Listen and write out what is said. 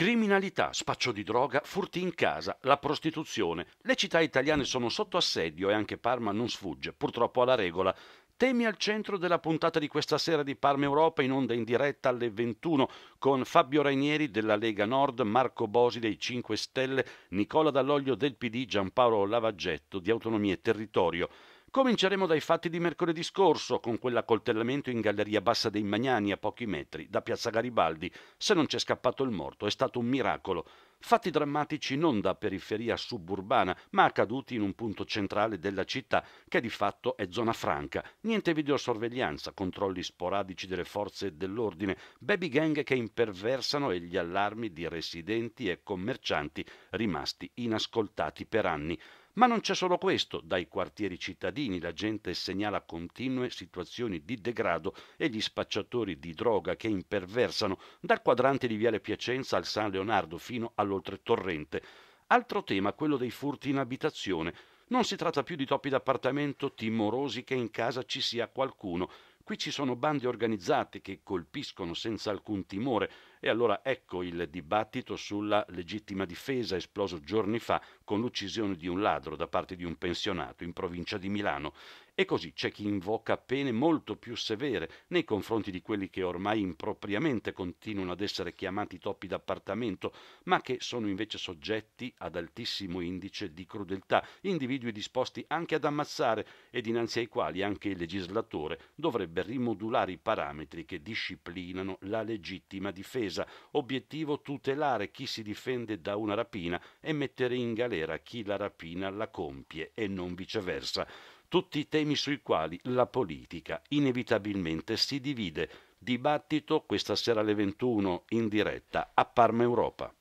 Criminalità, spaccio di droga, furti in casa, la prostituzione. Le città italiane sono sotto assedio e anche Parma non sfugge, purtroppo alla regola. Temi al centro della puntata di questa sera di Parma Europa in onda in diretta alle 21 con Fabio Rainieri della Lega Nord, Marco Bosi dei 5 Stelle, Nicola Dall'Oglio del PD, Giampaolo Lavaggetto di Autonomia e Territorio. Cominceremo dai fatti di mercoledì scorso, con quell'accoltellamento in Galleria Bassa dei Magnani a pochi metri da Piazza Garibaldi. Se non c'è scappato il morto è stato un miracolo. Fatti drammatici non da periferia suburbana, ma accaduti in un punto centrale della città, che di fatto è zona franca. Niente videosorveglianza, controlli sporadici delle forze dell'ordine, baby gang che imperversano e gli allarmi di residenti e commercianti rimasti inascoltati per anni. Ma non c'è solo questo, dai quartieri cittadini la gente segnala continue situazioni di degrado e gli spacciatori di droga che imperversano dal quadrante di Viale Piacenza al San Leonardo fino all'oltretorrente. Altro tema, quello dei furti in abitazione. Non si tratta più di toppi d'appartamento timorosi che in casa ci sia qualcuno. Qui ci sono bande organizzate che colpiscono senza alcun timore, e allora ecco il dibattito sulla legittima difesa esploso giorni fa con l'uccisione di un ladro da parte di un pensionato in provincia di Milano. E così c'è chi invoca pene molto più severe nei confronti di quelli che ormai impropriamente continuano ad essere chiamati topi d'appartamento, ma che sono invece soggetti ad altissimo indice di crudeltà, individui disposti anche ad ammazzare e dinanzi ai quali anche il legislatore dovrebbe rimodulare i parametri che disciplinano la legittima difesa difesa, obiettivo tutelare chi si difende da una rapina e mettere in galera chi la rapina la compie e non viceversa. Tutti temi sui quali la politica inevitabilmente si divide. Dibattito questa sera alle 21 in diretta a Parma Europa.